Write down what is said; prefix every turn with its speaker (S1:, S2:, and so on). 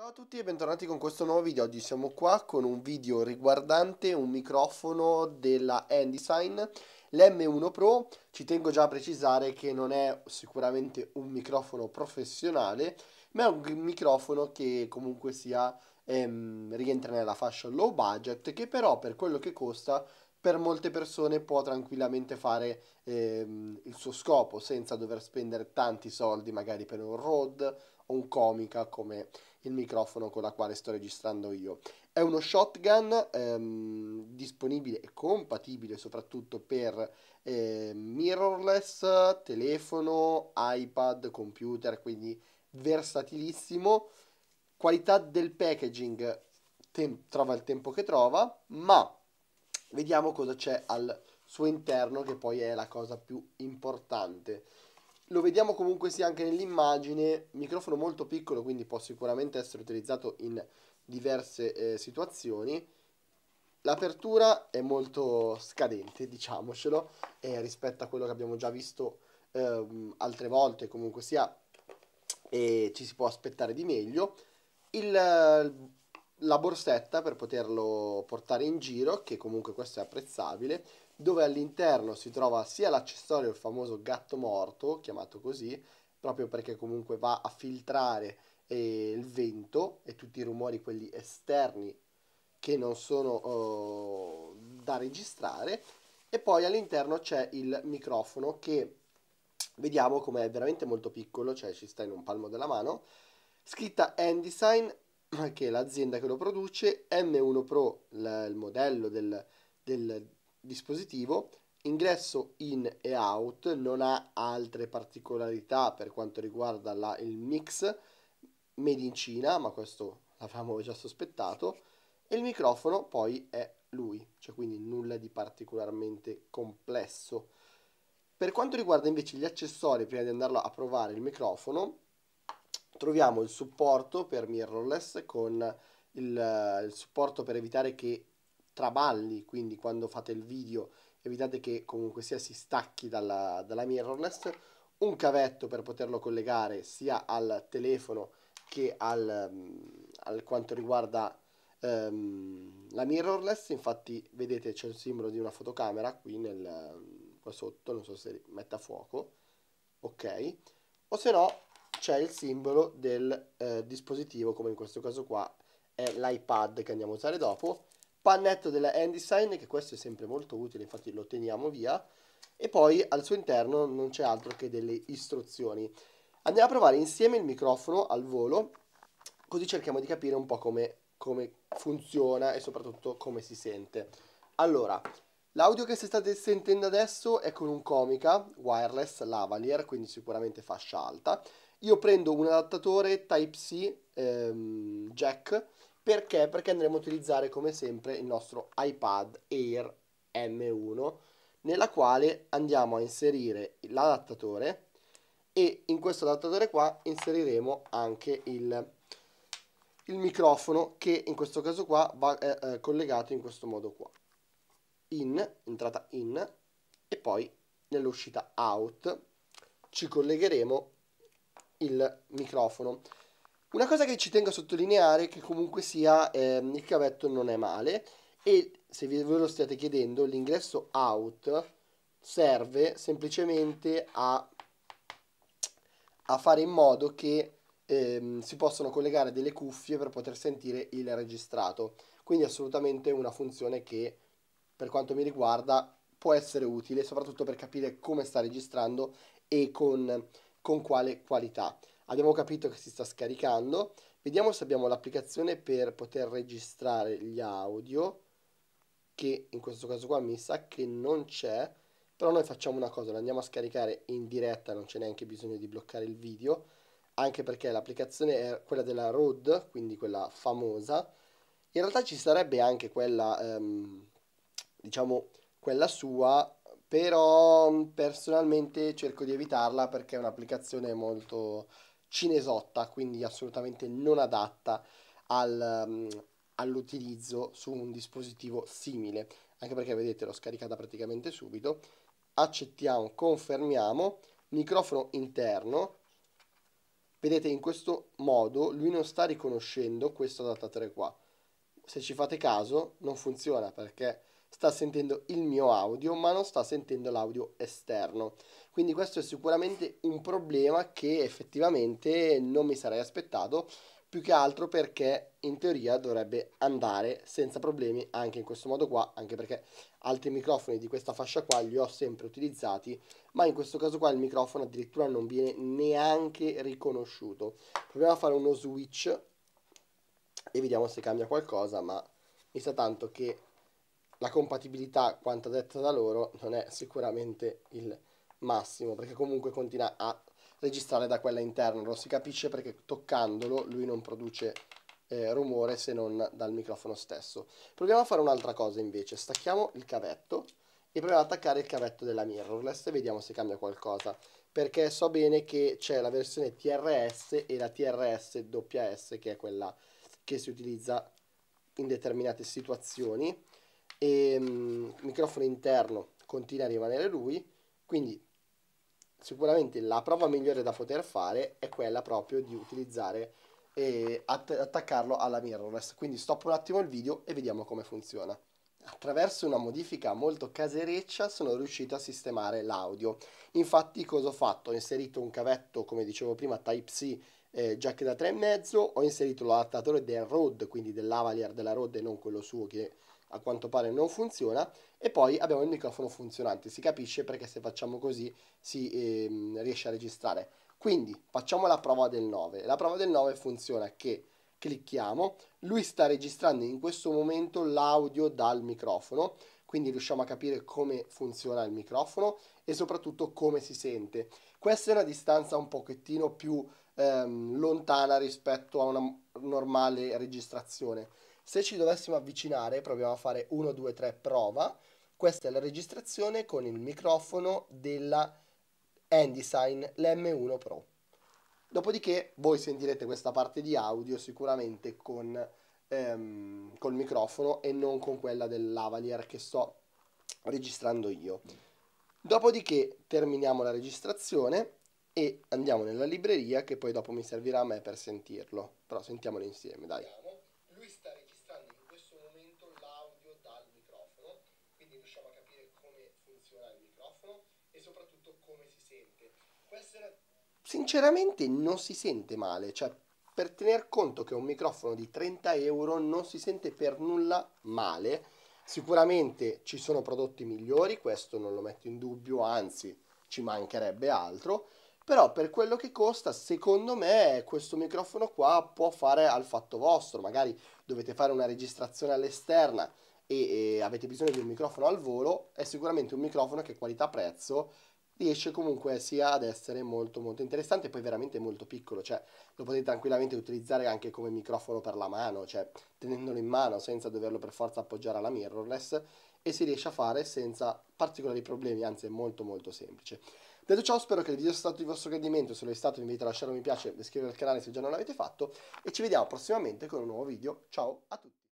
S1: Ciao a tutti e bentornati con questo nuovo video, oggi siamo qua con un video riguardante un microfono della Handysign, l'M1 Pro, ci tengo già a precisare che non è sicuramente un microfono professionale, ma è un microfono che comunque sia ehm, rientra nella fascia low budget, che però per quello che costa per molte persone può tranquillamente fare ehm, il suo scopo senza dover spendere tanti soldi magari per un Rode o un Comica come il microfono con la quale sto registrando io. È uno shotgun ehm, disponibile e compatibile soprattutto per eh, mirrorless, telefono, iPad, computer, quindi versatilissimo. Qualità del packaging tem- trova il tempo che trova, ma vediamo cosa c'è al suo interno che poi è la cosa più importante lo vediamo comunque sia anche nell'immagine, microfono molto piccolo quindi può sicuramente essere utilizzato in diverse eh, situazioni. L'apertura è molto scadente, diciamocelo, eh, rispetto a quello che abbiamo già visto eh, altre volte, comunque sia, e eh, ci si può aspettare di meglio. Il la borsetta per poterlo portare in giro, che comunque questo è apprezzabile, dove all'interno si trova sia l'accessorio, il famoso gatto morto, chiamato così, proprio perché comunque va a filtrare eh, il vento e tutti i rumori, quelli esterni, che non sono eh, da registrare, e poi all'interno c'è il microfono che vediamo come è veramente molto piccolo, cioè ci sta in un palmo della mano, scritta Endesign che l'azienda che lo produce, M1 Pro, la, il modello del, del dispositivo, ingresso in e out, non ha altre particolarità per quanto riguarda la, il mix, made in Cina, ma questo l'avevamo già sospettato, e il microfono poi è lui, cioè quindi nulla di particolarmente complesso. Per quanto riguarda invece gli accessori, prima di andarlo a provare il microfono, troviamo il supporto per mirrorless con il, eh, il supporto per evitare che traballi, quindi quando fate il video evitate che comunque sia si stacchi dalla, dalla mirrorless, un cavetto per poterlo collegare sia al telefono che al, mm, al quanto riguarda um, la mirrorless, infatti vedete c'è il simbolo di una fotocamera qui, nel, qua sotto, non so se metta a fuoco, ok, o se no c'è il simbolo del eh, dispositivo, come in questo caso qua è l'iPad che andiamo a usare dopo, pannetto della HandySign, che questo è sempre molto utile, infatti lo teniamo via, e poi al suo interno non c'è altro che delle istruzioni. Andiamo a provare insieme il microfono al volo, così cerchiamo di capire un po' come, come funziona e soprattutto come si sente. Allora, l'audio che state sentendo adesso è con un Comica wireless lavalier, quindi sicuramente fascia alta, io prendo un adattatore Type-C ehm, jack perché? Perché andremo a utilizzare come sempre il nostro iPad Air M1 nella quale andiamo a inserire l'adattatore e in questo adattatore qua inseriremo anche il, il microfono che in questo caso qua va eh, eh collegato in questo modo qua in, entrata in e poi nell'uscita out ci collegheremo il microfono. Una cosa che ci tengo a sottolineare è che comunque sia ehm, il cavetto non è male e se ve lo state chiedendo l'ingresso out serve semplicemente a, a fare in modo che ehm, si possano collegare delle cuffie per poter sentire il registrato. Quindi assolutamente una funzione che per quanto mi riguarda può essere utile soprattutto per capire come sta registrando e con con quale qualità. Abbiamo capito che si sta scaricando, vediamo se abbiamo l'applicazione per poter registrare gli audio, che in questo caso qua mi sa che non c'è, però noi facciamo una cosa, lo andiamo a scaricare in diretta, non c'è neanche bisogno di bloccare il video, anche perché l'applicazione è quella della Rode, quindi quella famosa, in realtà ci sarebbe anche quella, ehm, diciamo, quella sua però mm, personalmente cerco di evitarla perché è un'applicazione molto cinesotta, quindi assolutamente non adatta al, mm, all'utilizzo su un dispositivo simile, anche perché vedete l'ho scaricata praticamente subito, accettiamo, confermiamo, microfono interno, vedete in questo modo lui non sta riconoscendo questo data qua, se ci fate caso non funziona perché sta sentendo il mio audio ma non sta sentendo l'audio esterno. Quindi questo è sicuramente un problema che effettivamente non mi sarei aspettato, più che altro perché in teoria dovrebbe andare senza problemi anche in questo modo qua, anche perché altri microfoni di questa fascia qua li ho sempre utilizzati, ma in questo caso qua il microfono addirittura non viene neanche riconosciuto. Proviamo a fare uno switch e vediamo se cambia qualcosa, ma mi sa tanto che la compatibilità, quanto detta da loro, non è sicuramente il massimo, perché comunque continua a registrare da quella interna, lo si capisce perché toccandolo lui non produce eh, rumore se non dal microfono stesso. Proviamo a fare un'altra cosa invece, stacchiamo il cavetto e proviamo ad attaccare il cavetto della mirrorless e vediamo se cambia qualcosa, perché so bene che c'è la versione TRS e la TRS WS che è quella che si utilizza in determinate situazioni e ehm, il microfono interno continua a rimanere lui, quindi sicuramente la prova migliore da poter fare è quella proprio di utilizzare e att- attaccarlo alla mirrorless. Quindi stop un attimo il video e vediamo come funziona. Attraverso una modifica molto casereccia sono riuscito a sistemare l'audio. Infatti cosa ho fatto? Ho inserito un cavetto, come dicevo prima, Type-C eh, jack da 3,5, ho inserito l'adattatore del Rode, quindi dell'Avalier della Rode e non quello suo che a quanto pare non funziona e poi abbiamo il microfono funzionante, si capisce perché se facciamo così si ehm, riesce a registrare. Quindi facciamo la prova del 9, la prova del 9 funziona che clicchiamo, lui sta registrando in questo momento l'audio dal microfono, quindi riusciamo a capire come funziona il microfono e soprattutto come si sente. Questa è una distanza un pochettino più ehm, lontana rispetto a una normale registrazione se ci dovessimo avvicinare, proviamo a fare 1, 2, 3, prova. Questa è la registrazione con il microfono della Handysign, l'M1 Pro. Dopodiché voi sentirete questa parte di audio sicuramente con ehm, col microfono e non con quella del lavalier che sto registrando io. Dopodiché terminiamo la registrazione e andiamo nella libreria che poi dopo mi servirà a me per sentirlo, però sentiamolo insieme, dai. Sinceramente non si sente male, cioè per tener conto che un microfono di 30 euro non si sente per nulla male. Sicuramente ci sono prodotti migliori, questo non lo metto in dubbio, anzi ci mancherebbe altro, però per quello che costa secondo me questo microfono qua può fare al fatto vostro, magari dovete fare una registrazione all'esterna e, e avete bisogno di un microfono al volo, è sicuramente un microfono che qualità-prezzo riesce comunque sia ad essere molto molto interessante e poi veramente molto piccolo, cioè lo potete tranquillamente utilizzare anche come microfono per la mano, cioè tenendolo in mano senza doverlo per forza appoggiare alla mirrorless e si riesce a fare senza particolari problemi, anzi è molto molto semplice. Detto ciò spero che il video sia stato di vostro gradimento, se lo è stato vi invito a lasciare un mi piace, iscrivervi al canale se già non l'avete fatto e ci vediamo prossimamente con un nuovo video, ciao a tutti!